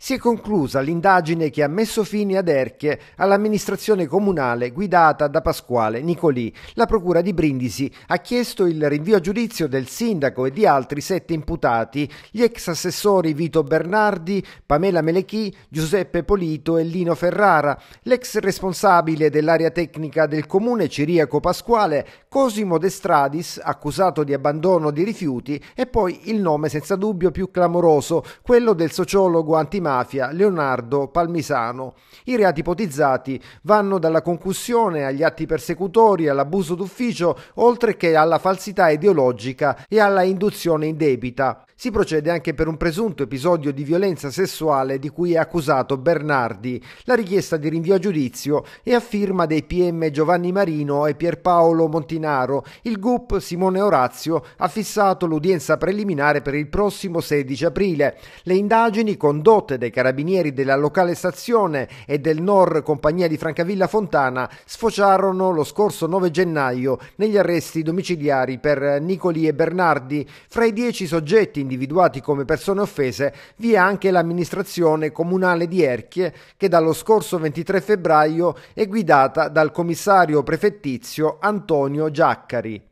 si è conclusa l'indagine che ha messo fine ad Erche all'amministrazione comunale guidata da Pasquale Nicolì. La procura di Brindisi ha chiesto il rinvio a giudizio del sindaco e di altri sette imputati, gli ex assessori Vito Bernardi, Pamela Melechi, Giuseppe Polito e Lino Ferrara, l'ex responsabile dell'area tecnica del comune Ciriaco Pasquale, Cosimo Destradis, accusato di abbandono di rifiuti, e poi il nome senza dubbio più clamoroso, quello del sociologo antimafia antimafia Leonardo Palmisano. I reati ipotizzati vanno dalla concussione agli atti persecutori, all'abuso d'ufficio, oltre che alla falsità ideologica e alla induzione in debita. Si procede anche per un presunto episodio di violenza sessuale di cui è accusato Bernardi. La richiesta di rinvio a giudizio è a firma dei PM Giovanni Marino e Pierpaolo Montinaro. Il GUP Simone Orazio ha fissato l'udienza preliminare per il prossimo 16 aprile. Le indagini condotte dei carabinieri della locale stazione e del NOR Compagnia di Francavilla Fontana sfociarono lo scorso 9 gennaio negli arresti domiciliari per Nicoli e Bernardi. Fra i dieci soggetti individuati come persone offese vi è anche l'amministrazione comunale di Erchie che dallo scorso 23 febbraio è guidata dal commissario prefettizio Antonio Giaccari.